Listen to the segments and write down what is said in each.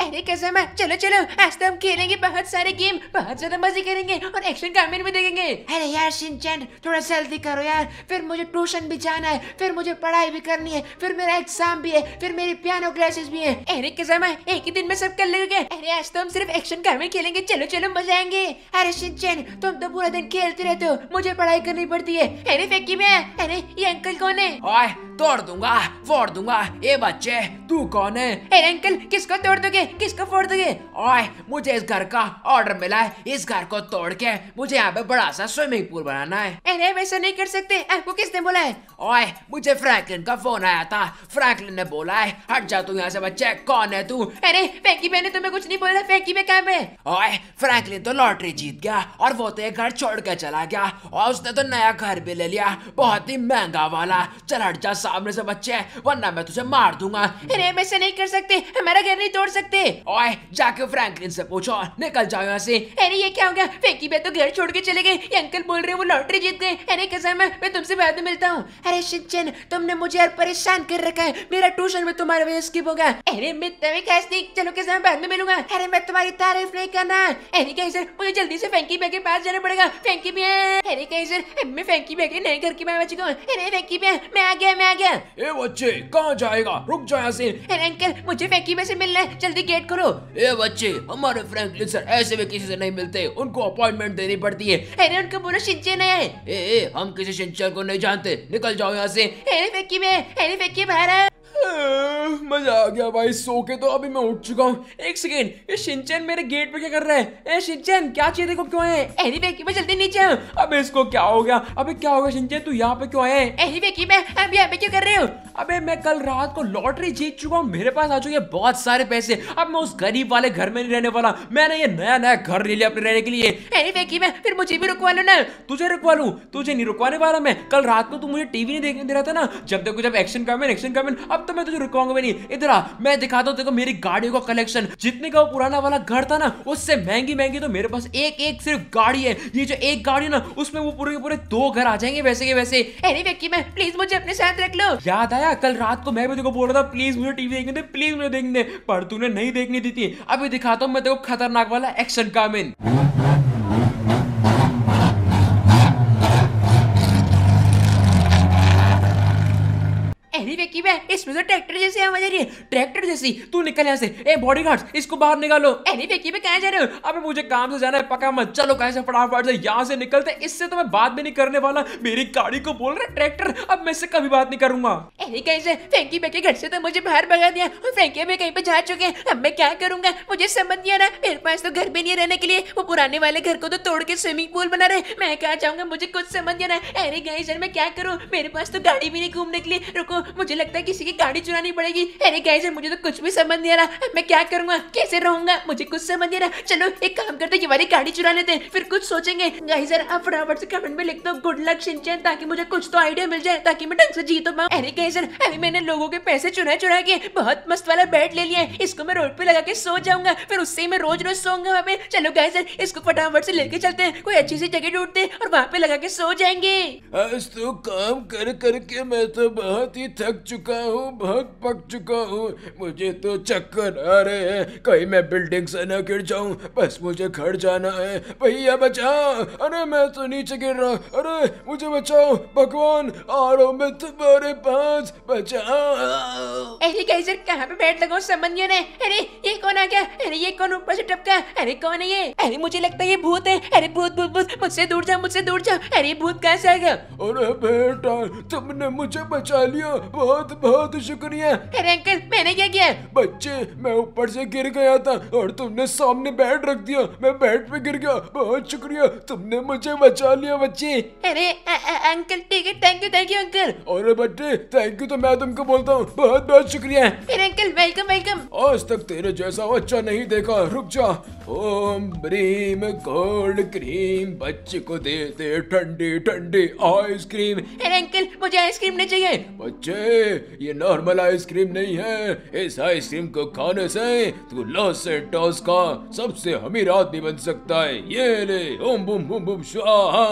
अरे कसम चलो चलो आज तो हम खेलेंगे बहुत सारे गेम बहुत ज्यादा मजे करेंगे और एक्शन कामेन भी देखेंगे अरे यार सिंचन थोड़ा जल्दी करो यार फिर मुझे ट्यूशन भी जाना है फिर मुझे पढ़ाई भी करनी है फिर मेरा एग्जाम भी है फिर मेरी पियानो क्लासेस भी है अरे कसम एक ही दिन में सब कर लेंगे अरे आज तो हम सिर्फ एक्शन कामेन खेलेंगे चलो चलो मजा आएंगे अरे सिंचन तुम तो पूरा दिन खेलते रहते हो मुझे पढ़ाई करनी पड़ती है अरे फेंकी में अरे ये अंकल कौन है तोड़ दूंगा फोड़ दूंगा ए बच्चे तू कौन है ए अंकल किसको तोड़ दोगे किसको फोड़ दोगे ओए मुझे इस घर का ऑर्डर मिला है इस घर को तोड़ के मुझे यहाँ पे बड़ा सा स्विमिंग पूल बनाना है ए नहीं वैसे नहीं कर सकते आपको किसने बोला है ओए मुझे फ्रैंकलिन का फोन आया था फ्रैंकलिन ने बोला है हट जा तू यहाँ से बच्चे कौन है तू अरे फैंकी मैंने तुम्हें कुछ नहीं बोला फैंकी में काम है ओए फ्रैंकलिन तो लॉटरी जीत गया और वो तो एक घर छोड़ के चला गया और उसने तो नया घर भी ले लिया बहुत ही महंगा वाला चल हट जा सामने से बच्चे है वरना मैं तुझे मार दूंगा अरे मैं ऐसे नहीं कर सकते मेरा घर नहीं तोड़ सकते ओए जाके फ्रैंकलिन से पूछो निकल जाओ यहाँ से अरे ये क्या हो गया फेंकी मैं तो घर छोड़ के चले गए अंकल बोल रहे वो लॉटरी जीत गए अरे कसम मैं, मैं तुमसे बाद में मिलता हूँ अरे शिंचन तुमने मुझे यार परेशान कर रखा है मेरा ट्यूशन में तुम्हारे वजह स्किप हो गया अरे मैं तुम्हें कैसे नहीं चलो कैसे मैं बाद में मिलूंगा अरे मैं तुम्हारी तारीफ नहीं करना अरे कहीं सर मुझे जल्दी ऐसी फेंकी बैग के पास जाना पड़ेगा फेंकी भी अरे कहीं सर मैं फैंकी बैग नहीं घर की मैं बच गया अरे फेंकी बैग मैं आ गया मैं आ गया ए बच्चे कहाँ जाएगा रुक जा यासीन अरे अंकल मुझे फैंकी में से मिलना है जल्दी गेट करो ए बच्चे हमारे फ्रैंकलिन सर ऐसे में किसी से नहीं मिलते उनको अपॉइंटमेंट देनी पड़ती है अरे उनको बोलो शिंचन है ए, ए, हम किसी शिंचन को नहीं जानते निकल जाओ यहाँ से अरे फैक्ट्री में अरे फैक्ट्री बाहर है मजा आ गया भाई सो के तो अभी मैं उठ चुका हूँ एक सेकेंड ये शिनचैन मेरे गेट पे क्या कर रहा है ए शिनचैन क्या चाहिए देखो क्यों है की मैं जल्दी नीचे हूँ अबे इसको क्या हो गया अबे क्या हो गया शिनचैन तू यहाँ पे क्यों आया है एनी बेकी मैं अभी यहाँ पे क्यों कर रहे हो अबे मैं कल रात को लॉटरी जीत चुका हूँ मेरे पास आ चुके हैं बहुत सारे पैसे अब मैं उस गरीब वाले घर में नहीं रहने वाला मैंने ये नया नया घर ले लिया अपने रहने के लिए एनी बेकी मैं फिर मुझे भी रुकवा लो ना तुझे रुकवा लू तुझे नहीं रुकवाने वाला मैं कल रात को तू मुझे टीवी नहीं देखने दे रहा था ना जब देखो जब एक्शन कमेंट एक्शन कमेंट अब तो मैं तुझे रुकाऊंगा भी नहीं इधर आ मैं दिखाता हूँ देखो मेरी गाड़ियों का कलेक्शन जितने का वो पुराना वाला घर था ना उससे महंगी महंगी तो मेरे पास एक एक सिर्फ गाड़ी है ये जो एक गाड़ी ना उसमें वो पूरे पूरे दो घर आ जाएंगे वैसे के वैसे मैं प्लीज मुझे अपने साथ रख लो याद आया कल रात को मैं भी देखो बोल रहा था प्लीज मुझे टीवी देखने दे प्लीज मुझे देखने दे पर तूने नहीं देखने दी थी अभी दिखाता हूँ मैं देखो खतरनाक वाला एक्शन कामिन अरे वेकी बे इसमें तो ट्रैक्टर जैसी आवाज आ रही है ट्रैक्टर जैसी तू निकल यहाँ से ए बॉडी गार्ड इसको बाहर निकालो अरे वेकी बे कहा जा रहे हो अब मुझे काम से जाना है पका मत चलो कहीं से फटाफट से यहाँ से निकलते इससे तो मैं बात भी नहीं करने वाला मेरी गाड़ी को बोल रहा ट्रैक्टर अब मैं इससे कभी बात नहीं करूंगा अरे कहीं से फेंकी बेके घर से तो मुझे बाहर भगा दिया और फेंकी बे कहीं पे जा चुके हैं अब मैं क्या करूंगा मुझे समझ नहीं आ रहा मेरे पास तो घर भी नहीं रहने के लिए वो पुराने वाले घर को तो तोड़ के स्विमिंग पूल बना रहे मैं क्या जाऊंगा मुझे कुछ समझ नहीं आ रहा अरे गाइस मैं क्या करूँ मेरे पास तो गाड़ी भी नहीं घूमने के लिए रुको मुझे लगता है किसी की गाड़ी चुरानी पड़ेगी अरे गाइस मुझे तो कुछ भी समझ नहीं आ रहा मैं क्या करूंगा कैसे रहूंगा मुझे कुछ समझ नहीं आ रहा चलो एक काम करते ये वाली गाड़ी चुरा लेते हैं फिर कुछ सोचेंगे गाइस यार आप फटाफट से कमेंट में लिख दो गुड लक सिंचन ताकि मुझे कुछ तो आइडिया मिल जाए ताकि मैं ढंग से जी तो पाऊँ अरे गाइस अभी मैंने लोगों के पैसे चुरा चुरा के बहुत मस्त वाला बैट ले लिया है इसको मैं रोड पे लगा के सो जाऊंगा फिर उससे मैं रोज रोज सोऊंगा वहाँ पे चलो गाइस इसको फटाफट से लेके चलते हैं कोई अच्छी सी जगह ढूंढते हैं और वहाँ पे लगा के सो जाएंगे आज तो काम कर करके मैं तो बहुत ही थक चुका हूँ भाग पक चुका हूँ मुझे तो चक्कर आ रहे हैं कहीं मैं बिल्डिंग से न गिर जाऊँ बस मुझे घर जाना है भैया बचाओ अरे मैं तो नीचे गिर रहा हूँ अरे मुझे बचाओ भगवान आ रहा मैं तुम्हारे पास बचाओ अरे कैसर कहाँ पे बैठ लगाओ समन्या ने अरे ये कौन आ गया अरे ये कौन ऊपर से टपका अरे कौन है ये अरे मुझे लगता है ये भूत है अरे भूत भूत भूत मुझसे दूर जाओ मुझसे दूर जाओ अरे भूत कहाँ से आ गया अरे बेटा तुमने मुझे बचा लिया बहुत बहुत शुक्रिया अरे अंकल मैंने क्या किया बच्चे मैं ऊपर से गिर गया था और तुमने सामने बैठ रख दिया मैं बैठ पे गिर गया बहुत शुक्रिया तुमने मुझे बचा लिया बच्चे अरे अंकल ठीक है thank you thank you uncle और बच्चे थैंक यू तो मैं तुमको बोलता हूँ बहुत बहुत शुक्रिया अरे अंकल वेलकम वेलकम आज तक तेरे जैसा बच्चा नहीं देखा रुक जा ओम ब्रीम कोल्ड क्रीम बच्चे को दे दे ठंडी ठंडी आइसक्रीम अरे अंकल मुझे आइसक्रीम नहीं चाहिए बच्चे ये नॉर्मल आइसक्रीम नहीं है इस आइसक्रीम को खाने से तू लॉस एंटोस का सबसे अमीर आदमी बन सकता है ये ले ओम बुम बुम बुम स्वाहा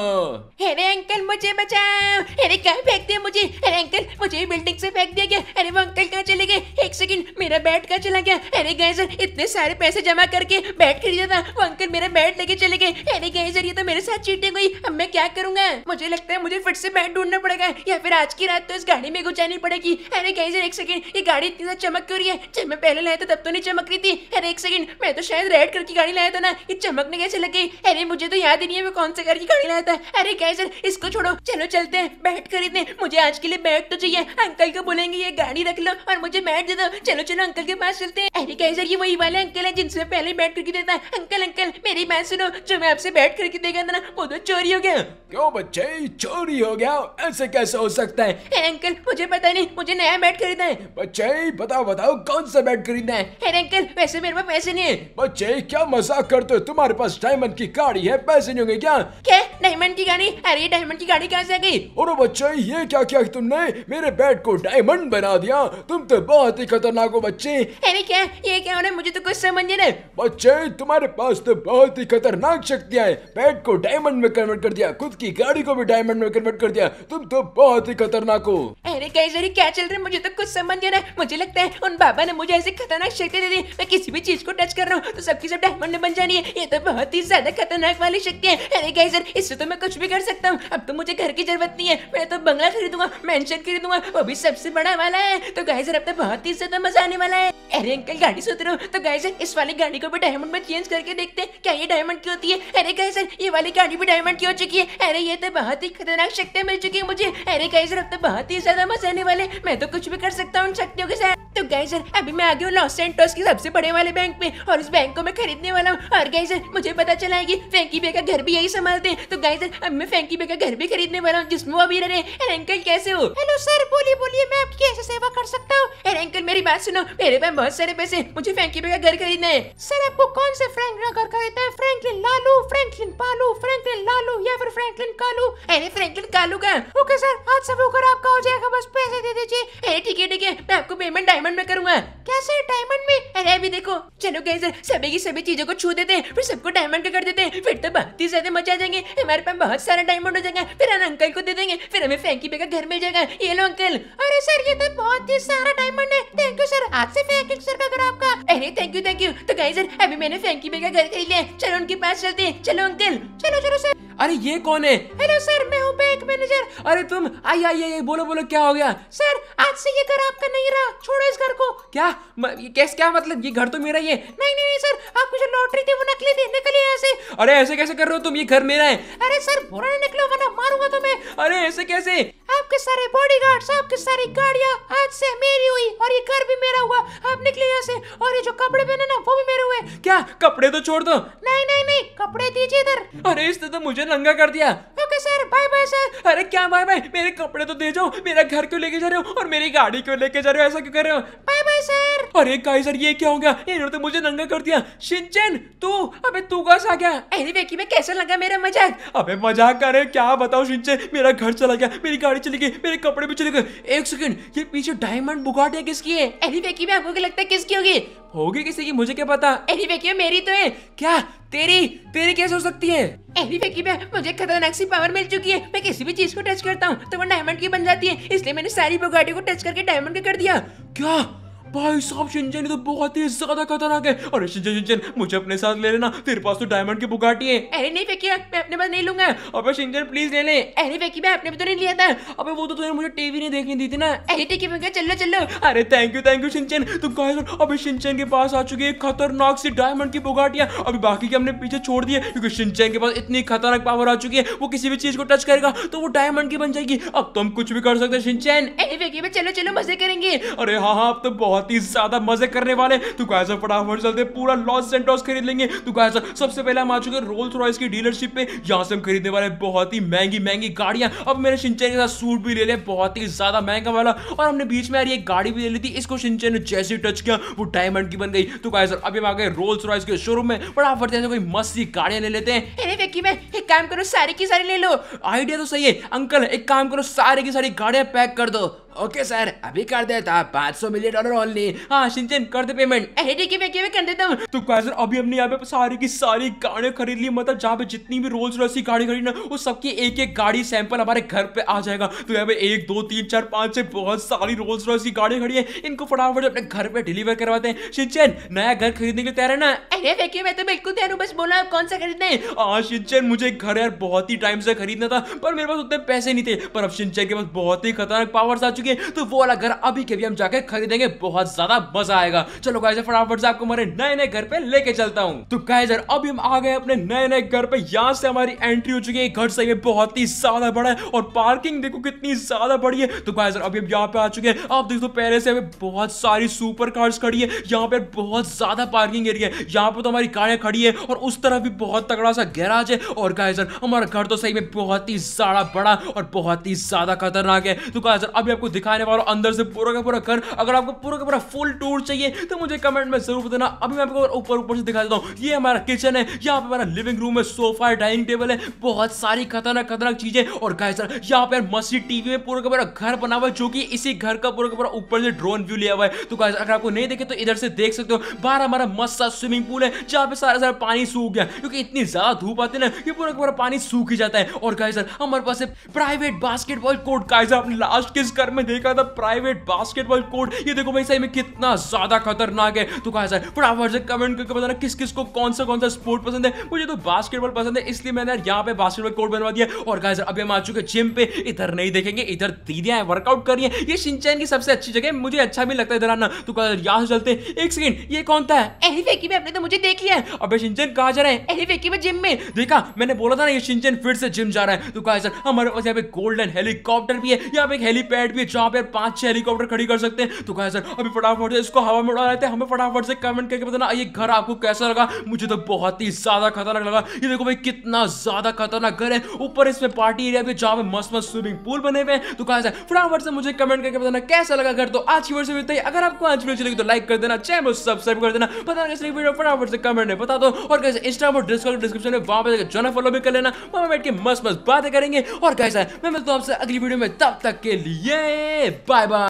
अरे अंकल मुझे बचाओ अरे कहाँ फेंक दिया मुझे अरे अंकल मुझे बिल्डिंग से फेंक दिया गया अरे वो अंकल कहाँ चले गए एक सेकंड मेरा बैट कहाँ चला गया अरे गए सर इतने सारे पैसे जमा करके बैट खरीदा था वो अंकल मेरा बैट लेके चले गए अरे गए सर ये तो मेरे साथ चीटें गई अब मैं क्या करूंगा मुझे लगता है मुझे फिर से बैट ढूंढना पड़ेगा या फिर आज की रात तो इस गाड़ी में गुजारनी पड़ेगी अरे गए सर एक सेकंड ये गाड़ी इतनी ज्यादा चमक क्यों रही है जब मैं पहले लाया था तब तो नहीं चमक रही थी अरे एक सेकंड मैं तो शायद रेड कलर की गाड़ी लाया था ना ये चमकने कैसे लग गई अरे मुझे तो याद ही नहीं है मैं कौन से कलर की गाड़ी लाया था अरे गए सर इसको छोड़ो चलो चलते हैं बैट खरीदने मुझे आज के लिए बैट तो चाहिए अंकल को बोलेंगे ये गाड़ी रख लो और मुझे बैट दे था चलो चलो अंकल के पास चलते हैं अरे कैसर ये वही वाले अंकल है जिनसे पहले बैठ करके देता है अंकल अंकल मेरी बात सुनो जो मैं आपसे बैठ करके देगा था ना वो तो चोरी हो गया क्यों बच्चे चोरी हो गया ऐसे कैसे हो सकता है अरे अंकल मुझे पता नहीं मुझे नया बैट खरीदना है बच्चे बताओ बताओ कौन सा बैट खरीदना है अरे अंकल वैसे मेरे पास पैसे नहीं है बच्चे क्या मजाक करते हो तुम्हारे पास डायमंड की गाड़ी है पैसे नहीं होंगे क्या क्या डायमंड की गाड़ी अरे डायमंड की गाड़ी कहाँ से आ गई और बच्चे ये क्या क्या तुमने मेरे बैट को डायमंड बना दिया तुम तो बहुत ही खतरनाक हो बच्चे अरे क्या ये क्या हो रहा है मुझे तो कुछ समझ नहीं बच्चे तुम्हारे पास तो बहुत ही खतरनाक शक्तियाँ हैं पेट को डायमंड में कन्वर्ट कर दिया खुद की गाड़ी को भी डायमंड में कन्वर्ट कर दिया तुम तो बहुत ही खतरनाक हो अरे कहीं जरी क्या चल रहे मुझे तो कुछ समझ नहीं मुझे लगता है उन बाबा ने मुझे ऐसी खतरनाक शक्ति दे दी मैं किसी भी चीज को टच कर रहा हूँ तो सबकी सब डायमंड में बन जानी है ये तो बहुत ही ज्यादा खतरनाक वाली शक्ति है अरे कहीं सर इससे तो मैं कुछ भी कर सकता हूँ अब तो मुझे घर की जरूरत नहीं है मैं तो बंगला खरीदूंगा मैं खरीदूंगा वो भी सबसे बड़ा वाला है तो गाइजर अब तो बहुत ही तो मजा आने वाला है अरे अंकल गाड़ी से उतरो तो गाय इस वाली गाड़ी को भी डायमंड में चेंज करके देखते हैं क्या ये डायमंड की होती है अरे गाय ये वाली गाड़ी भी डायमंड की हो चुकी है अरे ये तो बहुत ही खतरनाक शक्तियाँ मिल चुकी है मुझे अरे गाय अब तो बहुत ही ज्यादा मजा आने वाले मैं तो कुछ भी कर सकता हूँ उन शक्तियों के साथ तो सर अभी मैं आ गया लॉस एंटोस के सबसे बड़े वाले बैंक में और उस बैंक को मैं खरीदने वाला हूँ और गाइजर मुझे पता चला है की फैंकी बे का घर भी यही संभालते हैं तो गाइजर अब मैं फैंकी बे का घर भी खरीदने वाला हूँ जिसमें वो अभी रहे अंकल कैसे हो हेलो सर बोलिए बोलिए मैं आपकी कैसे सेवा कर सकता हूँ अंकल मेरी बात सुनो मेरे पास बहुत सारे पैसे मुझे फ्रैंकलिन का घर खरीदना है सर आपको कौन से फ्रेंक का घर खरीदना है फ्रेंकलिन लालू फ्रेंकलिन पालू फ्रेंकलिन लालू या फिर फ्रेंकलिन कालू अरे फ्रेंकलिन कालू का ओके सर आज सब होकर आपका हो जाएगा बस पैसे दे दीजिए अरे ठीक है ठीक है मैं आपको पेमेंट डायमंड में करूंगा कैसे डायमंड में अरे अभी देखो चलो गए सर सभी की सभी चीजों को छू देते हैं फिर सबको डायमंड का कर देते हैं फिर तो बहुत ही ज्यादा मजा आ जाएंगे हमारे पास बहुत सारा डायमंड हो जाएगा फिर हम अंकल को दे देंगे फिर हमें फ्रेंकी पे का घर मिल जाएगा ये लो अंकल अरे सर ये तो बहुत ही सारा डायमंड है थैंक यू सर आपसे फैंक यू सर का घर आपका अरे थैंक यू थैंक यू तो कहीं सर अभी मैंने फैंकी बेगा घर खरीद लिया चलो उनके पास चलते हैं चलो अंकल चलो चलो सर अरे ये कौन है हेलो सर मैं हूँ बैंक मैनेजर अरे तुम आई आई आई बोलो बोलो क्या हो गया सर आज से ये घर आपका नहीं रहा छोड़ो इस घर को क्या म, ये कैस क्या मतलब ये घर तो मेरा ही है नहीं नहीं नहीं सर आपको जो लॉटरी थी वो नकली थी निकलिए यहाँ से अरे ऐसे कैसे कर रहे हो तुम ये घर मेरा है अरे सर बुरा निकलो वरना मारूंगा तुम्हें अरे ऐसे कैसे आपके सारे बॉडी गार्ड आपके सारी गाड़िया आज से मेरी हुई और ये घर भी मेरा हुआ आप निकले यहाँ से और ये जो कपड़े पहने ना वो भी मेरे हुए क्या कपड़े तो छोड़ दो नहीं नहीं नहीं कपड़े दीजिए इधर अरे इसने तो मुझे नंगा कर दिया bye sir bye bye sir अरे क्या बाय बाय मेरे कपड़े तो दे जाओ मेरा घर क्यों लेके जा रहे हो और मेरी गाड़ी क्यों लेके जा रहे हो ऐसा क्यों कर रहे हो बाय बाय सर अरे काइजर ये क्या हो गया इन्होंने तो मुझे नंगा कर दिया शिनचैन तू अबे तू कहां से आ गया अरे कि में कैसा लगा मेरा मजाक अबे मजाक कर रहे क्या बताओ शिनचैन मेरा घर चला गया मेरी गाड़ी चली गई मेरे कपड़े भी चले गए एक सेकंड ये पीछे डायमंड बुगाट है किसकी है अरे कि में आपको क्या लगता है किसकी होगी होगी किसी की मुझे क्या पता अरे कि मेरी तो है क्या तेरी तेरी कैसे हो सकती है एनीवे कि मैं मुझे खतरनाक सी पावर मिल चुकी है मैं किसी भी चीज को टच करता हूँ तो वो डायमंड की बन जाती है इसलिए मैंने सारी बुगाटी को टच करके डायमंड कर दिया क्या भाई साहब शिंजन तो बहुत ही ज्यादा खतरनाक है अरे शिंजन शिंजन मुझे अपने साथ ले लेना तेरे पास तो डायमंड की बुगाटी है अरे नहीं फेंकिया मैं अपने पास नहीं लूंगा अबे शिंजन प्लीज ले ले अरे फेंकी मैं अपने तो नहीं लिया था अबे वो तो तुमने मुझे टीवी नहीं देखने दी थी ना अरे ठीक है फेंका चलो चलो अरे thank you thank you Shinchan तुम कहा अबे शिंचन के पास आ चुकी है खतरनाक सी डायमंड की बुगाटियां अभी बाकी के हमने पीछे छोड़ दिए क्योंकि शिंचन के पास इतनी खतरनाक पावर आ चुकी है वो किसी भी चीज को टच करेगा तो वो डायमंड की बन जाएगी अब तुम तो कुछ भी कर सकते हैं शिंचन अरे फेंकी चलो चलो मजे करेंगे अरे हाँ हाँ अब तो बहुत बहुत ही ज्यादा मजे करने वाले तो गाइस फटाफट चलते पूरा लॉस सेंटोस खरीद लेंगे तो गाइस सबसे पहले हम आ चुके रोल्स रॉयस की डीलरशिप पे यहाँ से हम खरीदने वाले बहुत ही महंगी महंगी गाड़ियां अब मैंने सिंचन के साथ सूट भी ले लिया बहुत ही ज्यादा महंगा वाला और हमने बीच में यार एक गाड़ी भी ले ली थी इसको सिंचन ने जैसे ही टच किया वो डायमंड की बन गई तो गाइस अभी हम आ गए रोल्स रॉयस के शोरूम में फटाफट जैसे कोई मस्त सी गाड़ियां ले लेते हैं अरे विक्की मैं एक काम करो सारी की सारी ले लो आइडिया तो सही है अंकल एक काम करो सारी की सारी गाड़ियां पैक कर दो ओके सर अभी कर देता 500 मिलियन डॉलर ओनली हाँ सिंचन कर दे पेमेंट अरे ठीक है मैं कर देता हूँ तो क्या अभी हमने यहाँ पे सारी की सारी गाड़ियाँ खरीद ली मतलब जहाँ पे जितनी भी रोल्स रॉयस की गाड़ी खरीद ना वो सबकी एक एक गाड़ी सैंपल हमारे घर पे आ जाएगा तो यहाँ पे एक दो तीन चार पाँच से बहुत सारी रोल्स रॉयस की गाड़ी खड़ी है इनको फटाफट अपने घर पे डिलीवर करवाते हैं सिंचन नया घर खरीदने के लिए तैयार है ना अरे देखिए मैं तो बिल्कुल तैयार हूँ बस बोला कौन सा खरीदना है हाँ सिंचन मुझे घर यार बहुत ही टाइम से खरीदना था पर मेरे पास उतने पैसे नहीं थे पर अब सिंचन के पास बहुत ही खतरनाक पावर्स आ चुकी चाहिए तो वो वाला घर अभी के भी हम जाके खरीदेंगे बहुत ज्यादा मजा आएगा चलो गाइजर फटाफट से आपको हमारे नए नए घर पे लेके चलता हूँ तो गाइजर अभी हम आ गए अपने नए नए घर पे यहाँ से हमारी एंट्री हो चुकी है घर से बहुत ही ज्यादा बड़ा है और पार्किंग देखो कितनी ज्यादा बड़ी है तो गाइजर अभी हम यहाँ पे आ चुके हैं आप देख दो पहले से हमें बहुत सारी सुपर कार्स खड़ी है यहाँ पे बहुत ज्यादा पार्किंग एरिया है यहाँ पे तो हमारी गाड़ियाँ खड़ी है और उस तरफ भी बहुत तगड़ा सा गैराज है और गाइजर हमारा घर तो सही में बहुत ही ज्यादा बड़ा और बहुत ही ज्यादा खतरनाक है तो गाइजर अभी आपको आपको दिखाने वाला हूँ अंदर से पूरा का पूरा कर अगर आपको पूरा का पूरा फुल टूर चाहिए तो मुझे कमेंट में जरूर बताना अभी मैं आपको ऊपर ऊपर से दिखा देता हूँ ये हमारा किचन है यहाँ पे हमारा लिविंग रूम है सोफा है डाइनिंग टेबल है बहुत सारी खतरनाक खतरनाक चीजें और कहा सर यहाँ पे मस्जिद टीवी में पूरा का पूरा घर बना हुआ है जो कि इसी घर का पूरा का पूरा ऊपर से ड्रोन व्यू लिया हुआ है तो कहा अगर आपको नहीं देखे तो इधर से देख सकते हो बाहर हमारा मस्त स्विमिंग पूल है जहाँ पे सारा सारा पानी सूख गया क्योंकि इतनी ज्यादा धूप आती है ना कि पूरा का पूरा पानी सूख ही जाता है और कहा सर हमारे पास private basketball court guy last किस घर में देखा था प्राइवेट बास्केटबॉल कोर्ट ये देखो भाई सही में कितना ज्यादा खतरनाक है तो कहा सर फटाफट से कमेंट करके बताना किस किस को कौन सा कौन सा स्पोर्ट पसंद है मुझे तो बास्केटबॉल पसंद है इसलिए मैंने यार यहाँ पे बास्केटबॉल कोर्ट बनवा दिया और कहा अभी हम आ चुके जिम पे इधर नहीं देखेंगे इधर दीदियां वर्कआउट कर रही है ये सिंचैन की सबसे अच्छी जगह मुझे अच्छा भी लगता है इधर आना तो कहा यहाँ से चलते एक सेकंड ये कौन था अरे में अपने तो मुझे देख लिया है अबे सिंचैन कहा जा रहे हैं एहिफेकी में जिम में देखा मैंने बोला था ना ये सिंचैन फिर से जिम जा रहा है तो कहा सर हमारे पास यहाँ पे गोल्डन हेलीकॉप्टर भी है यहाँ पे एक हेलीपैड भी जहाँ पर पांच छह हेलीकॉप्टर खड़ी कर सकते हैं तो कहा सर अभी फटाफट से इसको हवा में उड़ा रहे थे हमें फटाफट से कमेंट करके बताना ये घर आपको कैसा लगा मुझे तो बहुत ही ज्यादा खतरनाक लगा ये देखो भाई कितना ज्यादा खतरनाक घर है ऊपर इसमें पार्टी एरिया भी जहाँ पे मस्त मस्त स्विमिंग पूल बने हुए हैं तो कहा सर फटाफट से मुझे कमेंट करके बताना कैसा लगा घर तो आज की वर्ष मिलते हैं अगर आपको आज वीडियो चलेगी तो लाइक कर देना चैनल सब्सक्राइब कर देना पता कैसे वीडियो फटाफट से कमेंट में बता दो और कैसे इंस्टाग्राम डिस्क्रिप्शन डिस्क्रिप्शन में वहां पर जाना फॉलो भी कर लेना वहां बैठ के मस्त मस्त बातें करेंगे और कैसा है मैं मिलता हूँ आपसे अगली वीडियो में तब तक के लिए Bye bye.